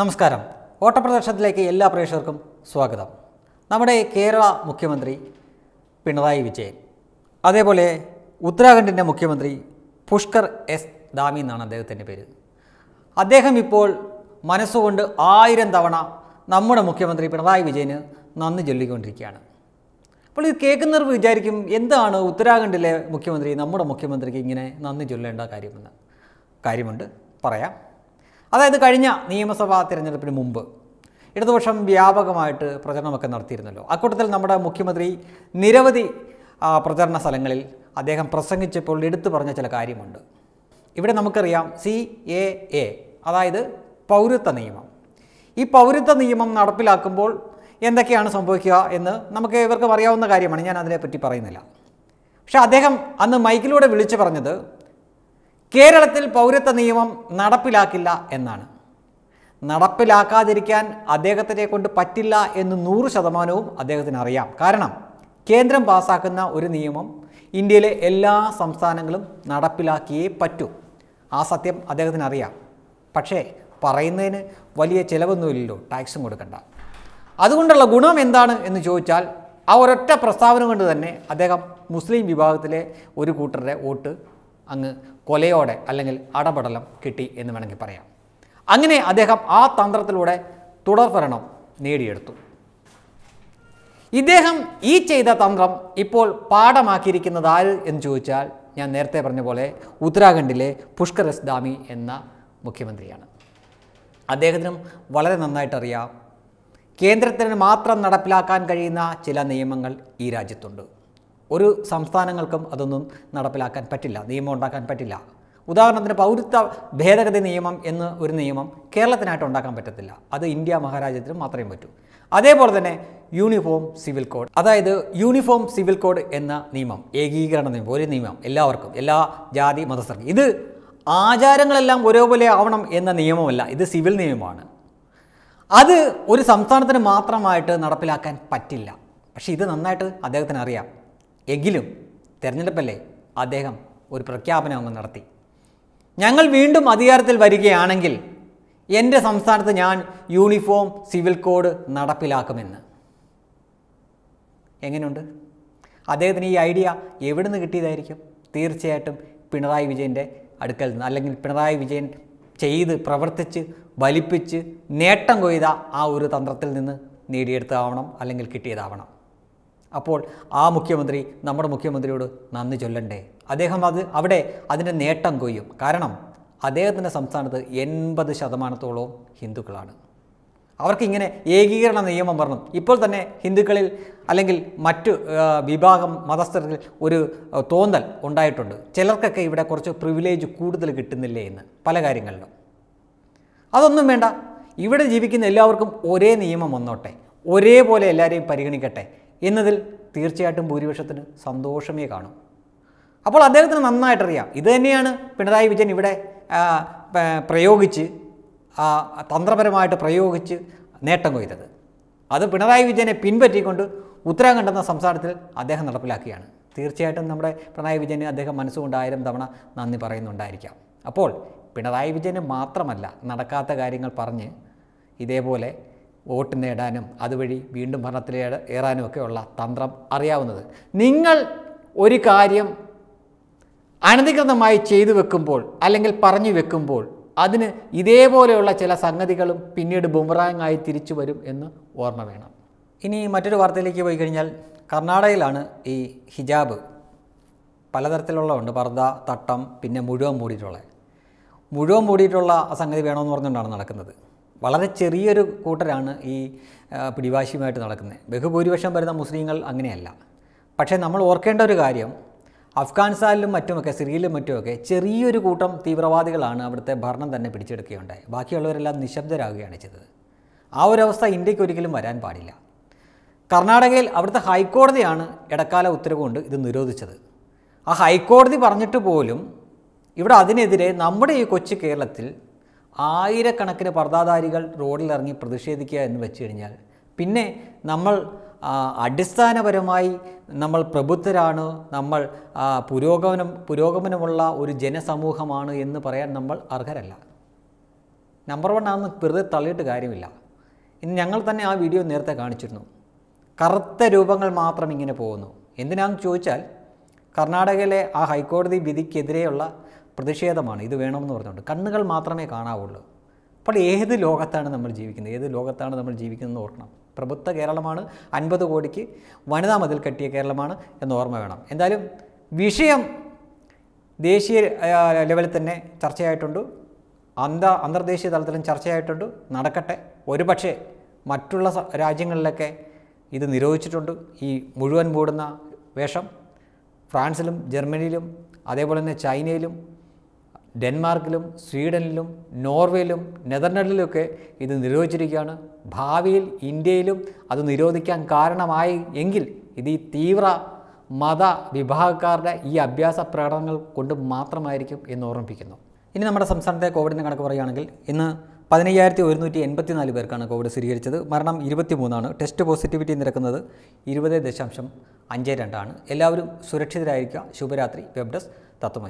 നമസ്കാരം ഓട്ടപ്രദർശനത്തിലേക്ക് എല്ലാ പ്രേക്ഷകർക്കും സ്വാഗതം നമ്മുടെ കേരള മുഖ്യമന്ത്രി പിണറായി വിജയൻ അതേപോലെ ഉത്തരാഖണ്ഡിൻ്റെ മുഖ്യമന്ത്രി പുഷ്കർ എസ് ദാമി എന്നാണ് അദ്ദേഹത്തിൻ്റെ പേര് അദ്ദേഹം ഇപ്പോൾ മനസ്സുകൊണ്ട് ആയിരം തവണ നമ്മുടെ മുഖ്യമന്ത്രി പിണറായി വിജയന് നന്ദി ചൊല്ലിക്കൊണ്ടിരിക്കുകയാണ് അപ്പോൾ ഇത് കേൾക്കുന്നവർ വിചാരിക്കും എന്താണ് ഉത്തരാഖണ്ഡിലെ മുഖ്യമന്ത്രി നമ്മുടെ മുഖ്യമന്ത്രിക്ക് ഇങ്ങനെ നന്ദി ചൊല്ലേണ്ട കാര്യമെന്ന് കാര്യമുണ്ട് പറയാം അതായത് കഴിഞ്ഞ നിയമസഭാ തിരഞ്ഞെടുപ്പിന് മുമ്പ് ഇടതുപക്ഷം വ്യാപകമായിട്ട് പ്രചരണമൊക്കെ നടത്തിയിരുന്നല്ലോ അക്കൂട്ടത്തിൽ നമ്മുടെ മുഖ്യമന്ത്രി നിരവധി പ്രചരണ സ്ഥലങ്ങളിൽ അദ്ദേഹം പ്രസംഗിച്ചപ്പോൾ എടുത്തു പറഞ്ഞ ചില കാര്യമുണ്ട് ഇവിടെ നമുക്കറിയാം സി എ എ അതായത് പൗരത്വ നിയമം ഈ പൗരത്വ നിയമം നടപ്പിലാക്കുമ്പോൾ എന്തൊക്കെയാണ് സംഭവിക്കുക എന്ന് നമുക്ക് ഇവർക്കും അറിയാവുന്ന കാര്യമാണ് ഞാൻ അതിനെപ്പറ്റി പറയുന്നില്ല പക്ഷേ അദ്ദേഹം അന്ന് മൈക്കിലൂടെ വിളിച്ചു പറഞ്ഞത് കേരളത്തിൽ പൗരത്വ നിയമം നടപ്പിലാക്കില്ല എന്നാണ് നടപ്പിലാക്കാതിരിക്കാൻ അദ്ദേഹത്തിനെ കൊണ്ട് പറ്റില്ല എന്ന് നൂറ് ശതമാനവും അദ്ദേഹത്തിന് അറിയാം കാരണം കേന്ദ്രം പാസ്സാക്കുന്ന ഒരു നിയമം ഇന്ത്യയിലെ എല്ലാ സംസ്ഥാനങ്ങളും നടപ്പിലാക്കിയേ പറ്റൂ ആ സത്യം അദ്ദേഹത്തിന് അറിയാം പക്ഷേ പറയുന്നതിന് വലിയ ചിലവൊന്നുമില്ലല്ലോ ടാക്സും കൊടുക്കണ്ട അതുകൊണ്ടുള്ള ഗുണം എന്താണ് എന്ന് ചോദിച്ചാൽ ആ ഒരൊറ്റ പ്രസ്താവന കൊണ്ട് തന്നെ അദ്ദേഹം മുസ്ലിം വിഭാഗത്തിലെ ഒരു കൂട്ടരുടെ വോട്ട് അങ്ങ് കൊലയോടെ അല്ലെങ്കിൽ അടപടലം കിട്ടി എന്ന് വേണമെങ്കിൽ പറയാം അങ്ങനെ അദ്ദേഹം ആ തന്ത്രത്തിലൂടെ തുടർഭരണം നേടിയെടുത്തു ഇദ്ദേഹം ഈ ചെയ്ത തന്ത്രം ഇപ്പോൾ പാഠമാക്കിയിരിക്കുന്നത് ആര് എന്ന് ചോദിച്ചാൽ ഞാൻ നേരത്തെ പറഞ്ഞ പോലെ ഉത്തരാഖണ്ഡിലെ പുഷ്കരസ് ദാമി എന്ന മുഖ്യമന്ത്രിയാണ് അദ്ദേഹത്തിനും വളരെ നന്നായിട്ടറിയാം കേന്ദ്രത്തിന് മാത്രം നടപ്പിലാക്കാൻ കഴിയുന്ന ചില നിയമങ്ങൾ ഈ രാജ്യത്തുണ്ട് ഒരു സംസ്ഥാനങ്ങൾക്കും അതൊന്നും നടപ്പിലാക്കാൻ പറ്റില്ല നിയമം ഉണ്ടാക്കാൻ പറ്റില്ല ഉദാഹരണത്തിന് പൗരത്വ ഭേദഗതി നിയമം എന്ന് ഒരു നിയമം കേരളത്തിനായിട്ട് ഉണ്ടാക്കാൻ പറ്റത്തില്ല അത് ഇന്ത്യ മഹാരാജ്യത്തിന് മാത്രമേ പറ്റൂ അതേപോലെ തന്നെ യൂണിഫോം സിവിൽ കോഡ് അതായത് യൂണിഫോം സിവിൽ കോഡ് എന്ന നിയമം ഏകീകരണ നിയമം ഒരു നിയമം എല്ലാവർക്കും എല്ലാ ജാതി മതസ്ഥർക്കും ഇത് ആചാരങ്ങളെല്ലാം ഒരേപോലെ ആവണം എന്ന നിയമമല്ല ഇത് സിവിൽ നിയമമാണ് അത് ഒരു സംസ്ഥാനത്തിന് മാത്രമായിട്ട് നടപ്പിലാക്കാൻ പറ്റില്ല പക്ഷേ ഇത് നന്നായിട്ട് അദ്ദേഹത്തിന് അറിയാം എങ്കിലും തെരഞ്ഞെടുപ്പല്ലേ അദ്ദേഹം ഒരു പ്രഖ്യാപനം അങ്ങ് നടത്തി ഞങ്ങൾ വീണ്ടും അധികാരത്തിൽ വരികയാണെങ്കിൽ എൻ്റെ സംസ്ഥാനത്ത് ഞാൻ യൂണിഫോം സിവിൽ കോഡ് നടപ്പിലാക്കുമെന്ന് എങ്ങനെയുണ്ട് അദ്ദേഹത്തിന് ഈ ഐഡിയ എവിടെ നിന്ന് കിട്ടിയതായിരിക്കും തീർച്ചയായിട്ടും പിണറായി വിജയൻ്റെ അടുക്കൽ നിന്ന് അല്ലെങ്കിൽ പിണറായി വിജയൻ ചെയ്ത് പ്രവർത്തിച്ച് വലിപ്പിച്ച് നേട്ടം കൊയ്ത ആ ഒരു തന്ത്രത്തിൽ നിന്ന് നേടിയെടുത്താവണം അല്ലെങ്കിൽ കിട്ടിയതാവണം അപ്പോൾ ആ മുഖ്യമന്ത്രി നമ്മുടെ മുഖ്യമന്ത്രിയോട് നന്ദി ചൊല്ലണ്ടേ അദ്ദേഹം അത് അവിടെ അതിൻ്റെ നേട്ടം കൊയ്യും കാരണം അദ്ദേഹത്തിൻ്റെ സംസ്ഥാനത്ത് എൺപത് ശതമാനത്തോളം ഹിന്ദുക്കളാണ് അവർക്കിങ്ങനെ ഏകീകരണ നിയമം പറഞ്ഞു ഇപ്പോൾ തന്നെ ഹിന്ദുക്കളിൽ അല്ലെങ്കിൽ മറ്റു വിഭാഗം മതസ്ഥരിൽ ഒരു തോന്നൽ ഉണ്ടായിട്ടുണ്ട് ചിലർക്കൊക്കെ ഇവിടെ കുറച്ച് പ്രിവിലേജ് കൂടുതൽ കിട്ടുന്നില്ലേ എന്ന് പല കാര്യങ്ങളിലും അതൊന്നും വേണ്ട ഇവിടെ ജീവിക്കുന്ന എല്ലാവർക്കും ഒരേ നിയമം വന്നോട്ടെ ഒരേപോലെ എല്ലാവരെയും പരിഗണിക്കട്ടെ എന്നതിൽ തീർച്ചയായിട്ടും ഭൂരിപക്ഷത്തിന് സന്തോഷമേ കാണും അപ്പോൾ അദ്ദേഹത്തിന് നന്നായിട്ടറിയാം ഇത് തന്നെയാണ് പിണറായി വിജയൻ ഇവിടെ പ്രയോഗിച്ച് തന്ത്രപരമായിട്ട് പ്രയോഗിച്ച് നേട്ടം കൊയ്തത് അത് പിണറായി വിജയനെ പിൻപറ്റിക്കൊണ്ട് ഉത്തരാഖണ്ഡ് എന്ന സംസ്ഥാനത്തിൽ അദ്ദേഹം നടപ്പിലാക്കിയാണ് തീർച്ചയായിട്ടും നമ്മുടെ പിണറായി വിജയന് അദ്ദേഹം മനസ്സുകൊണ്ട് ആയിരം തവണ നന്ദി പറയുന്നുണ്ടായിരിക്കാം അപ്പോൾ പിണറായി വിജയന് മാത്രമല്ല നടക്കാത്ത കാര്യങ്ങൾ പറഞ്ഞ് ഇതേപോലെ വോട്ട് നേടാനും അതുവഴി വീണ്ടും ഭരണത്തിലേ ഏറാനും ഉള്ള തന്ത്രം അറിയാവുന്നത് നിങ്ങൾ ഒരു കാര്യം അനധികൃതമായി ചെയ്തു വെക്കുമ്പോൾ അല്ലെങ്കിൽ പറഞ്ഞു വെക്കുമ്പോൾ അതിന് ഇതേപോലെയുള്ള ചില സംഗതികളും പിന്നീട് ബുമറാങ്ങായി തിരിച്ചു വരും എന്ന് ഓർമ്മ വേണം ഇനി മറ്റൊരു വാർത്തയിലേക്ക് പോയി കഴിഞ്ഞാൽ കർണാടകയിലാണ് ഈ ഹിജാബ് പലതരത്തിലുള്ളതുണ്ട് പർദ്ദ തട്ടം പിന്നെ മുഴുവൻ മൂടിയിട്ടുള്ളത് മുഴുവൻ മൂടിയിട്ടുള്ള സംഗതി വേണമെന്ന് പറഞ്ഞുകൊണ്ടാണ് നടക്കുന്നത് വളരെ ചെറിയൊരു കൂട്ടരാണ് ഈ പിടിവാശിയുമായിട്ട് നടക്കുന്നത് ബഹുഭൂരിപക്ഷം വരുന്ന മുസ്ലിങ്ങൾ അങ്ങനെയല്ല പക്ഷേ നമ്മൾ ഓർക്കേണ്ട ഒരു കാര്യം അഫ്ഗാനിസ്ഥാനിലും മറ്റുമൊക്കെ സിറിയയിലും മറ്റുമൊക്കെ ചെറിയൊരു കൂട്ടം തീവ്രവാദികളാണ് അവിടുത്തെ ഭരണം തന്നെ പിടിച്ചെടുക്കുകയുണ്ടായി ബാക്കിയുള്ളവരെല്ലാം നിശബ്ദരാകുകയാണ് ചെയ്തത് ആ ഒരു അവസ്ഥ ഇന്ത്യക്ക് ഒരിക്കലും വരാൻ പാടില്ല കർണാടകയിൽ അവിടുത്തെ ഹൈക്കോടതിയാണ് ഇടക്കാല കൊണ്ട് ഇത് നിരോധിച്ചത് ആ ഹൈക്കോടതി പറഞ്ഞിട്ട് പോലും ഇവിടെ അതിനെതിരെ നമ്മുടെ ഈ കൊച്ചു കേരളത്തിൽ ആയിരക്കണക്കിന് പർദ്ദാധാരികൾ റോഡിലിറങ്ങി പ്രതിഷേധിക്കുക എന്ന് വെച്ച് കഴിഞ്ഞാൽ പിന്നെ നമ്മൾ അടിസ്ഥാനപരമായി നമ്മൾ പ്രബുദ്ധരാണ് നമ്മൾ പുരോഗമനം പുരോഗമനമുള്ള ഒരു ജനസമൂഹമാണ് എന്ന് പറയാൻ നമ്മൾ അർഹരല്ല നമ്പർ വൺ ആണെന്ന് വെറുതെ തള്ളിയിട്ട് കാര്യമില്ല ഇന്ന് ഞങ്ങൾ തന്നെ ആ വീഡിയോ നേരത്തെ കാണിച്ചിരുന്നു കറുത്ത രൂപങ്ങൾ മാത്രം ഇങ്ങനെ പോകുന്നു എന്തിനാണെന്ന് ചോദിച്ചാൽ കർണാടകയിലെ ആ ഹൈക്കോടതി വിധിക്കെതിരെയുള്ള പ്രതിഷേധമാണ് ഇത് വേണമെന്ന് പറഞ്ഞുകൊണ്ട് കണ്ണുകൾ മാത്രമേ കാണാവുള്ളൂ അപ്പോൾ ഏത് ലോകത്താണ് നമ്മൾ ജീവിക്കുന്നത് ഏത് ലോകത്താണ് നമ്മൾ ജീവിക്കുന്നതെന്ന് ഓർക്കണം പ്രബുദ്ധ കേരളമാണ് അൻപത് കോടിക്ക് വനിതാ മതിൽ കെട്ടിയ കേരളമാണ് എന്ന് ഓർമ്മ വേണം എന്തായാലും വിഷയം ദേശീയ ലെവലിൽ തന്നെ ചർച്ചയായിട്ടുണ്ട് അന്ത അന്തർദേശീയ തലത്തിലും ചർച്ചയായിട്ടുണ്ട് നടക്കട്ടെ ഒരുപക്ഷെ മറ്റുള്ള രാജ്യങ്ങളിലൊക്കെ ഇത് നിരോധിച്ചിട്ടുണ്ട് ഈ മുഴുവൻ മൂടുന്ന വേഷം ഫ്രാൻസിലും ജർമ്മനിയിലും അതേപോലെ തന്നെ ചൈനയിലും ഡെൻമാർക്കിലും സ്വീഡനിലും നോർവേയിലും നെതർലൻഡിലുമൊക്കെ ഇത് നിരോധിച്ചിരിക്കുകയാണ് ഭാവിയിൽ ഇന്ത്യയിലും അത് നിരോധിക്കാൻ കാരണമായി എങ്കിൽ ഇത് ഈ തീവ്ര മത വിഭാഗക്കാരുടെ ഈ അഭ്യാസ പ്രകടനങ്ങൾ കൊണ്ട് മാത്രമായിരിക്കും എന്ന് ഓർമ്മിപ്പിക്കുന്നു ഇനി നമ്മുടെ സംസ്ഥാനത്തെ കോവിഡിൻ്റെ കണക്ക് പറയുകയാണെങ്കിൽ ഇന്ന് പതിനയ്യായിരത്തി ഒരുന്നൂറ്റി നാല് പേർക്കാണ് കോവിഡ് സ്ഥിരീകരിച്ചത് മരണം മൂന്നാണ് ടെസ്റ്റ് പോസിറ്റിവിറ്റി നിരക്കുന്നത് ഇരുപത് ദശാംശം അഞ്ച് രണ്ടാണ് എല്ലാവരും സുരക്ഷിതരായിരിക്കുക ശുഭരാത്രി വെബ് ഡെസ്ക്